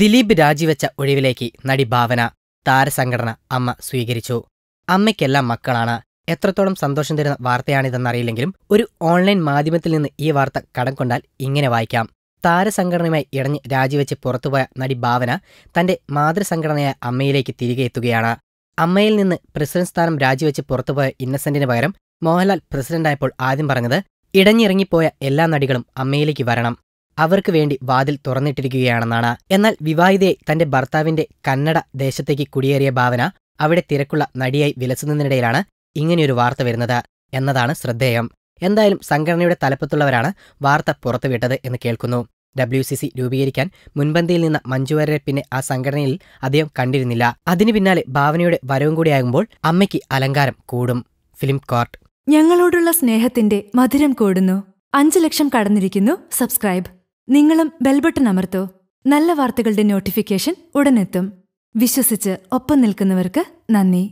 ദിലീപ് രാജിവെച്ച ഒഴിവിലേക്ക് നടി ഭാവന താരസംഘടന അമ്മ സ്വീകരിച്ചു അമ്മയ്ക്കെല്ലാം മക്കളാണ് എത്രത്തോളം സന്തോഷം തരുന്ന വാർത്തയാണിതെന്നറിയില്ലെങ്കിലും ഒരു ഓൺലൈൻ മാധ്യമത്തിൽ നിന്ന് ഈ വാർത്ത കടം കൊണ്ടാൽ ഇങ്ങനെ വായിക്കാം താരസംഘടനയുമായി ഇടഞ്ഞ് രാജിവെച്ച് പുറത്തുപോയ നടി ഭാവന തന്റെ മാതൃസംഘടനയായ അമ്മയിലേക്ക് തിരികെ എത്തുകയാണ് അമ്മയിൽ നിന്ന് പ്രസിഡന്റ് സ്ഥാനം രാജിവെച്ച് പുറത്തുപോയ ഇന്നസെന്റിന് പകരം മോഹൻലാൽ പ്രസിഡന്റായപ്പോൾ ആദ്യം പറഞ്ഞത് ഇടഞ്ഞിറങ്ങിപ്പോയ എല്ലാ നടികളും അമ്മയിലേക്ക് വരണം അവർക്ക് വേണ്ടി വാതിൽ തുറന്നിട്ടിരിക്കുകയാണെന്നാണ് എന്നാൽ വിവാഹിതയെ തന്റെ ഭർത്താവിന്റെ കന്നഡ ദേശത്തേക്ക് കുടിയേറിയ ഭാവന അവിടെ തിരക്കുള്ള നടിയായി വിലസുന്നതിനിടയിലാണ് ഇങ്ങനെയൊരു വാർത്ത വരുന്നത് എന്നതാണ് ശ്രദ്ധേയം എന്തായാലും സംഘടനയുടെ തലപ്പത്തുള്ളവരാണ് വാർത്ത പുറത്തുവിട്ടത് എന്ന് കേൾക്കുന്നു ഡബ്ല്യു സി സി രൂപീകരിക്കാൻ മുൻപന്തിയിൽ നിന്ന മഞ്ജു പിന്നെ ആ സംഘടനയിൽ അദ്ദേഹം കണ്ടിരുന്നില്ല അതിനു പിന്നാലെ ഭാവനയുടെ വരവും കൂടിയാകുമ്പോൾ അമ്മയ്ക്ക് അലങ്കാരം കൂടും ഫിലിം കോർട്ട് ഞങ്ങളോടുള്ള സ്നേഹത്തിന്റെ മധുരം കൂടുന്നു അഞ്ചു ലക്ഷം കടന്നിരിക്കുന്നു സബ്സ്ക്രൈബ് നിങ്ങളും ബെൽബട്ടൺ അമർത്തോ നല്ല വാർത്തകളുടെ നോട്ടിഫിക്കേഷൻ ഉടനെത്തും വിശ്വസിച്ച് ഒപ്പം നിൽക്കുന്നവർക്ക് നന്ദി